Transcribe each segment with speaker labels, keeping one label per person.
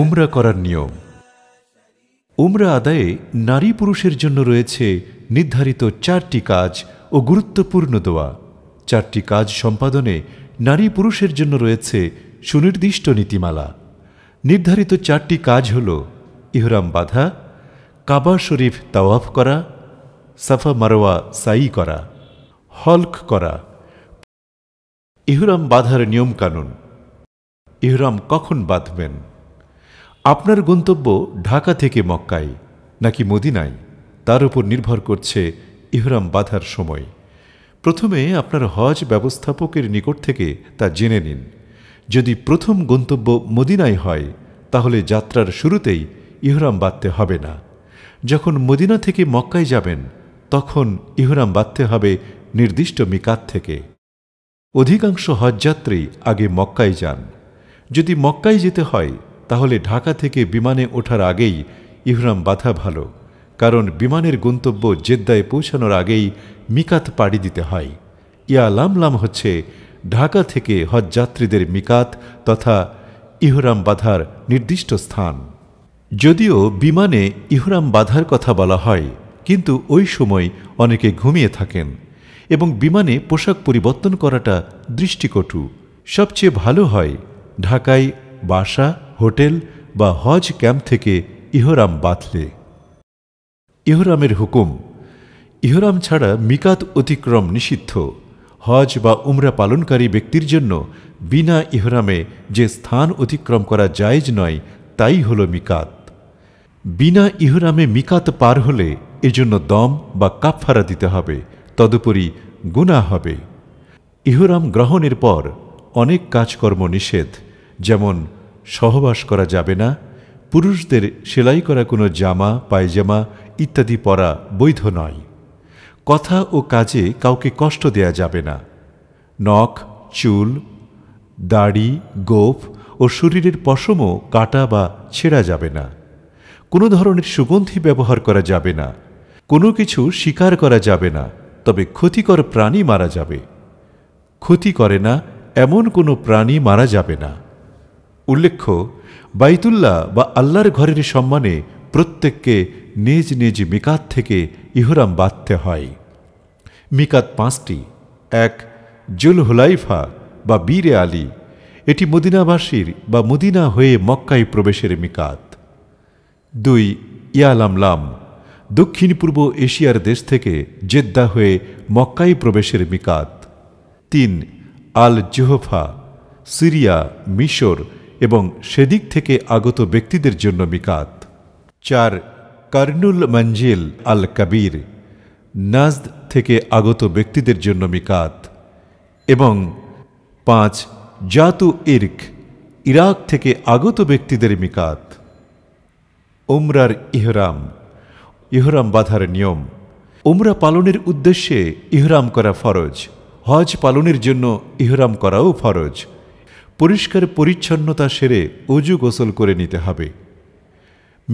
Speaker 1: উমরা করার নিয়ম উমরা আদায়ে নারী পুরুষের জন্য রয়েছে নির্ধারিত চারটি কাজ ও গুরুত্বপূর্ণ দোয়া চারটি কাজ সম্পাদনে নারী পুরুষের জন্য রয়েছে সুনির্দিষ্ট নীতিমালা নির্ধারিত চারটি কাজ হল ইহরাম বাধা কাবা শরীফ তাওয়াফ করা সাফা মারোয়া সাই করা হলক করা ইহরাম বাঁধার নিয়মকানুন ইহরাম কখন বাঁধবেন আপনার গন্তব্য ঢাকা থেকে মক্কায় নাকি মদিনায় তার উপর নির্ভর করছে ইহরাম বাঁধার সময় প্রথমে আপনার হজ ব্যবস্থাপকের নিকট থেকে তা জেনে নিন যদি প্রথম গন্তব্য মদিনায় হয় তাহলে যাত্রার শুরুতেই ইহরাম বাঁধতে হবে না যখন মদিনা থেকে মক্কায় যাবেন তখন ইহরাম বাঁধতে হবে নির্দিষ্ট মিকাত থেকে অধিকাংশ হজযাত্রী আগে মক্কায় যান যদি মক্কায় যেতে হয় তাহলে ঢাকা থেকে বিমানে ওঠার আগেই ইহরাম বাধা ভালো কারণ বিমানের গন্তব্য জেদ্দায় পৌঁছানোর আগেই মিকাত পাড়ি দিতে হয় ইয়া লামলাম হচ্ছে ঢাকা থেকে হজযাত্রীদের মিকাত তথা ইহরাম বাধার নির্দিষ্ট স্থান যদিও বিমানে ইহরাম বাধার কথা বলা হয় কিন্তু ওই সময় অনেকে ঘুমিয়ে থাকেন এবং বিমানে পোশাক পরিবর্তন করাটা দৃষ্টিকটু সবচেয়ে ভালো হয় ঢাকায় বাসা হোটেল বা হজ ক্যাম্প থেকে ইহরাম বাঁধলে ইহরামের হুকুম ইহরাম ছাড়া মিকাত অতিক্রম নিষিদ্ধ হজ বা উমরা পালনকারী ব্যক্তির জন্য বিনা ইহরামে যে স্থান অতিক্রম করা জায়জ নয় তাই হল মিকাত বিনা ইহরামে মিকাত পার হলে এজন্য দম বা কাপফারা দিতে হবে তদুপরি গুণা হবে ইহরাম গ্রহণের পর অনেক কাজকর্ম নিষেধ যেমন সহবাস করা যাবে না পুরুষদের সেলাই করা কোনো জামা পায়জামা ইত্যাদি পরা বৈধ নয় কথা ও কাজে কাউকে কষ্ট দেয়া যাবে না নখ চুল দাড়ি গোফ ও শরীরের পশমও কাটা বা ছেঁড়া যাবে না কোনো ধরনের সুগন্ধি ব্যবহার করা যাবে না কোনো কিছু স্বীকার করা যাবে না তবে ক্ষতিকর প্রাণী মারা যাবে ক্ষতি করে না এমন কোনো প্রাণী মারা যাবে না উল্লেখ্য বাইতুল্লাহ বা আল্লাহর ঘরের সম্মানে প্রত্যেককে নিজ নিজ মিকাত থেকে ইহরাম বাঁধতে হয় মিকাত পাঁচটি এক জুল হুলাইফা বা বীরে আলী এটি মদিনাবাসীর বা মদিনা হয়ে মক্কায় প্রবেশের মিকাত দুই ইয়ালামলাম দক্ষিণ পূর্ব এশিয়ার দেশ থেকে জেদ্দা হয়ে মক্কাই প্রবেশের মিকাত তিন আল জোহফা সিরিয়া মিশর এবং সেদিক থেকে আগত ব্যক্তিদের জন্য মিকাত চার কার্নুল মঞ্জিল আল কাবির নাজদ থেকে আগত ব্যক্তিদের জন্য মিকাত এবং পাঁচ জাতু ইর্ক ইরাক থেকে আগত ব্যক্তিদের মিকাত উমরার ইহরাম ইহরাম বাঁধার নিয়ম উমরা পালনের উদ্দেশ্যে ইহরাম করা ফরজ হজ পালনের জন্য ইহরাম করাও ফরজ পরিষ্কার পরিচ্ছন্নতা সেরে অজু গোসল করে নিতে হবে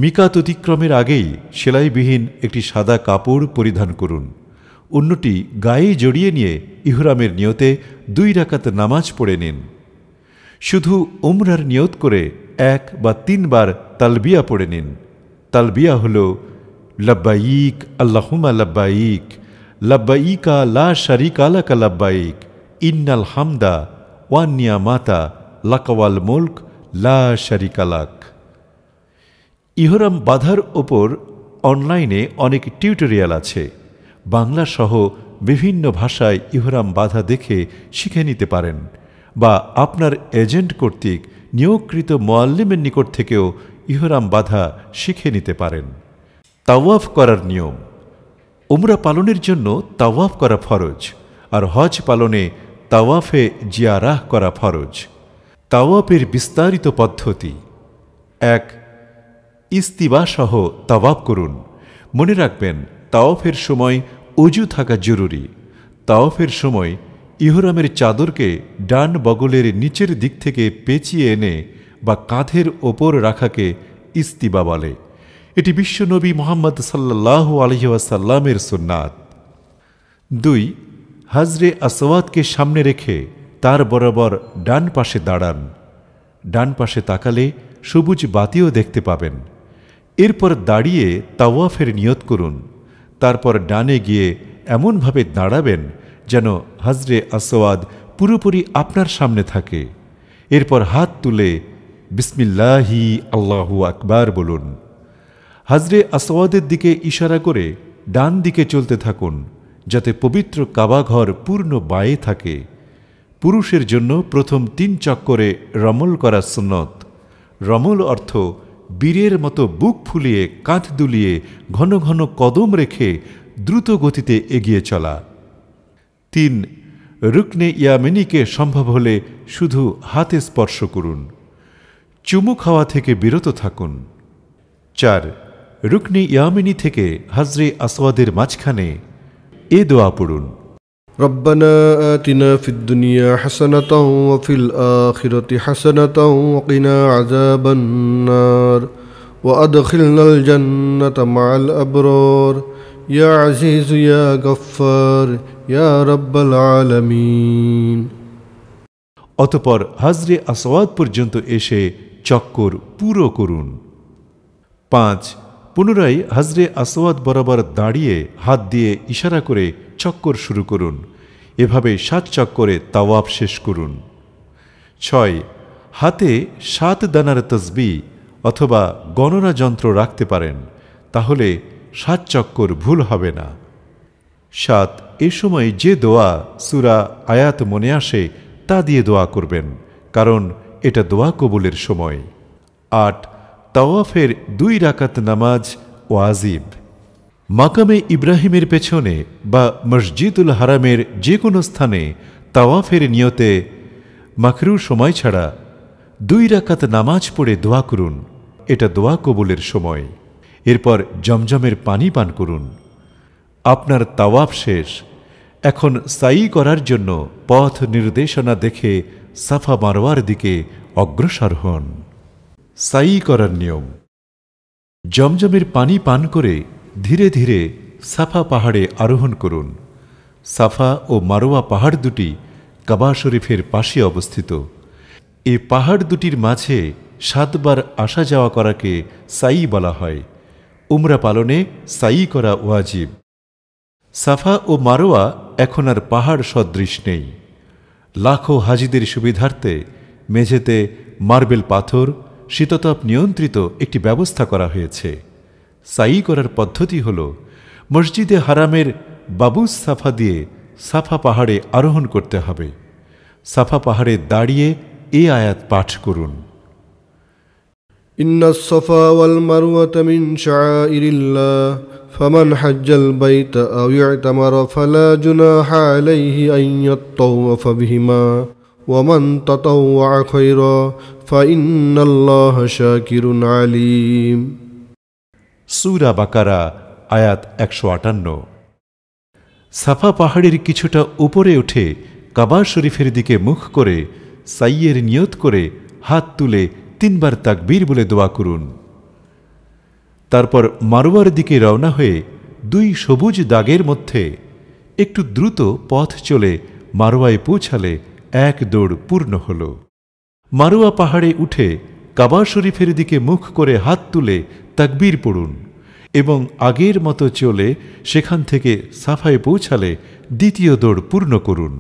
Speaker 1: মিকাত অতিক্রমের আগেই সেলাইবিহীন একটি সাদা কাপড় পরিধান করুন অন্যটি গায়ে জড়িয়ে নিয়ে ইহরামের নিয়তে দুই রাকাত নামাজ পড়ে নিন শুধু উমরার নিয়ত করে এক বা তিনবার তালবিয়া পড়ে নিন তালবিয়া হলো লব্বাইক আল্লাহুমা লব্বাইক লব্বাইকা লা শরিক আলাকা লব্বাইক ইন্নাল হামদা ওয়ানিয়া মাতা লাকওয়াল মুলক লা শরিকালাক ইহরাম বাধার ওপর অনলাইনে অনেক টিউটোরিয়াল আছে বাংলা সহ বিভিন্ন ভাষায় ইহরাম বাধা দেখে শিখে নিতে পারেন বা আপনার এজেন্ট কর্তৃক নিয়োগকৃত মোয়াল্লিমের নিকট থেকেও ইহরাম বাধা শিখে নিতে পারেন তাওয়াফ করার নিয়ম উমরা পালনের জন্য তাওয়াফ করা ফরজ আর হজ পালনে তাওয়াফে জিয়ারাহ করা ফরজ তাওয়াফের বিস্তারিত পদ্ধতি এক ইস্তিবা সহ তাওয়াফ করুন মনে রাখবেন তাওয়াফের সময় উজু থাকা জরুরি তাওয়াফের সময় ইহরামের চাদরকে ডান বগলের নিচের দিক থেকে পেঁচিয়ে এনে বা কাঁধের ওপর রাখাকে ইস্তিবা বলে এটি বিশ্বনবী মোহাম্মদ সাল্লাহ আলহিউসাল্লামের সুন্নাত দুই হাজরে আসওয়াদকে সামনে রেখে তার বরাবর ডান পাশে দাঁড়ান ডান পাশে তাকালে সবুজ বাতিও দেখতে পাবেন এরপর দাঁড়িয়ে তাওয়াফের নিয়ত করুন তারপর ডানে গিয়ে এমনভাবে দাঁড়াবেন যেন হাজরে আসওয়াদ পুরোপুরি আপনার সামনে থাকে এরপর হাত তুলে বিসমিল্লাহি আল্লাহু আকবার বলুন হাজরে আসওয়াদের দিকে ইশারা করে ডান দিকে চলতে থাকুন যাতে পবিত্র কাবাঘর পূর্ণ বায়ে থাকে পুরুষের জন্য প্রথম তিন চক্করে রমল করা সুন্নত রমল অর্থ বীরের মতো বুক ফুলিয়ে কাঁধ দুলিয়ে ঘন ঘন কদম রেখে দ্রুত গতিতে এগিয়ে চলা তিন রুকনে ইয়ামেনিকে সম্ভব হলে শুধু হাতে স্পর্শ করুন চুমু খাওয়া থেকে বিরত থাকুন চার রুকনি ইয়ামিনি থেকে হাজরে আসওয়াদের মাঝখানে
Speaker 2: এ দোয়া পড়ুন ربنا آتنا في الدنيا حسنة وفي الآخرة حسنة وقنا عذاب النار وأدخلنا الجنة مع الأبرار يا عزيز يا غفار يا رب العالمين
Speaker 1: অতপর হাজরে আসওয়াদ পর্যন্ত এসে চক্কর পুরো করুন পাঁচ পুনরায় হাজরে আসওয়াদ বরাবর দাঁড়িয়ে হাত দিয়ে ইশারা করে চক্কর শুরু করুন এভাবে সাত চক্করে তাওয়াব শেষ করুন ছয় হাতে সাত দানার তসবি অথবা গণনা যন্ত্র রাখতে পারেন তাহলে সাত চক্কর ভুল হবে না সাত এ সময় যে দোয়া সুরা আয়াত মনে আসে তা দিয়ে দোয়া করবেন কারণ এটা দোয়া কবুলের সময় আট তাওয়াফের দুই রাকাত নামাজ আজিব মাকামে ইব্রাহিমের পেছনে বা মসজিদুল হারামের যে কোনো স্থানে তাওয়াফের নিয়তে মাকরু সময় ছাড়া দুই রাকাত নামাজ পড়ে দোয়া করুন এটা দোয়া কবুলের সময় এরপর জমজমের পানি পান করুন আপনার তাওয়াফ শেষ এখন সাই করার জন্য পথ নির্দেশনা দেখে সাফা মারোয়ার দিকে অগ্রসর হন সাই করার নিয়ম জমজমের পানি পান করে ধীরে ধীরে সাফা পাহাড়ে আরোহণ করুন সাফা ও মারোয়া পাহাড় দুটি কাবা শরীফের পাশে অবস্থিত এ পাহাড় দুটির মাঝে সাতবার আসা যাওয়া করাকে সাই বলা হয় উমরা পালনে সাই করা ওয়াজিব সাফা ও মারোয়া এখন আর পাহাড় সদৃশ নেই লাখো হাজিদের সুবিধার্থে মেঝেতে মার্বেল পাথর শীততাপ নিয়ন্ত্রিত একটি ব্যবস্থা করা হয়েছে সাই করার পদ্ধতি হল মসজিদে হারামের বাবু সাফা দিয়ে সাফা পাহাড়ে আরোহণ করতে হবে সাফা পাহাড়ে দাঁড়িয়ে এ আয়াত পাঠ করুন
Speaker 2: إن الصفا والمروة من شعائر الله فمن حج البيت أو يعتمر فلا جناح عليه أن يطوف بهما ওমন তত خيرا فإن الله شاكر সুরা বাকারা আয়াত একশো আটান্ন
Speaker 1: সাফা পাহাড়ের কিছুটা উপরে উঠে কাবা শরীফের দিকে মুখ করে সাইয়ের নিয়ত করে হাত তুলে তিনবার তাকবীর বলে দোয়া করুন তারপর মারোয়ার দিকে রওনা হয়ে দুই সবুজ দাগের মধ্যে একটু দ্রুত পথ চলে মারোয়ায় পৌঁছালে এক দৌড় পূর্ণ হল মারুয়া পাহাড়ে উঠে কাবা শরীফের দিকে মুখ করে হাত তুলে তাকবীর পড়ুন এবং আগের মতো চলে সেখান থেকে সাফায় পৌঁছালে দ্বিতীয় দৌড় পূর্ণ করুন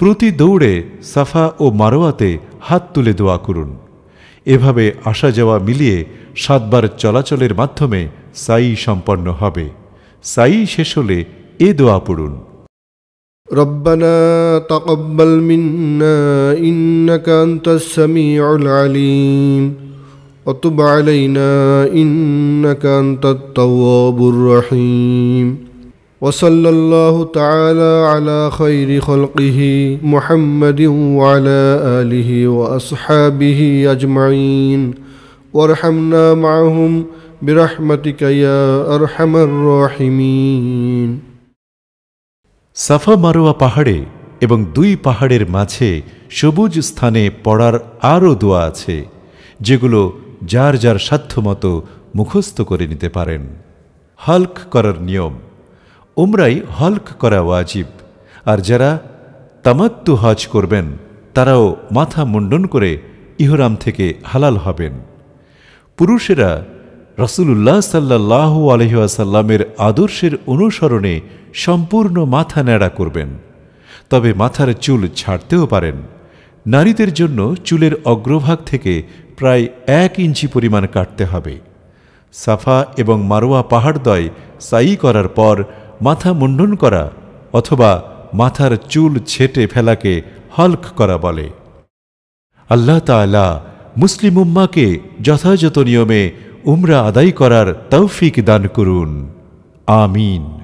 Speaker 1: প্রতি দৌড়ে সাফা ও মারোয়াতে হাত তুলে দোয়া করুন এভাবে আসা যাওয়া মিলিয়ে সাতবার চলাচলের মাধ্যমে সাই সম্পন্ন হবে সাই শেষ
Speaker 2: হলে এ দোয়া পড়ুন ربنا تقبل منا إنك أنت السميع العليم وتب علينا إنك أنت التواب الرحيم وصلى الله تعالى على خير خلقه محمد وعلى آله وأصحابه أجمعين وارحمنا معهم برحمتك يا أرحم الراحمين
Speaker 1: সাফা মারোয়া পাহাড়ে এবং দুই পাহাড়ের মাঝে সবুজ স্থানে পড়ার আরও দোয়া আছে যেগুলো যার যার সাধ্যমতো মুখস্থ করে নিতে পারেন হাল্ক করার নিয়ম উমরাই হল্ক করা ওয়াজিব আর যারা তামাত্তু হজ করবেন তারাও মাথা মুন্ডন করে ইহরাম থেকে হালাল হবেন পুরুষেরা রসুল্লাহ সাল্লাহ আলহিহাসাল্লামের আদর্শের অনুসরণে সম্পূর্ণ মাথা ন্যাড়া করবেন তবে মাথার চুল ছাড়তেও পারেন নারীদের জন্য চুলের অগ্রভাগ থেকে প্রায় এক ইঞ্চি পরিমাণ কাটতে হবে সাফা এবং মারোয়া পাহাড়দয় সাই করার পর মাথা মুন্ডন করা অথবা মাথার চুল ছেটে ফেলাকে হল্ক করা বলে আল্লাহ তালা মুসলিম উম্মাকে যথাযথ নিয়মে উমরা আদায় করার তৌফিক দান করুন আমিন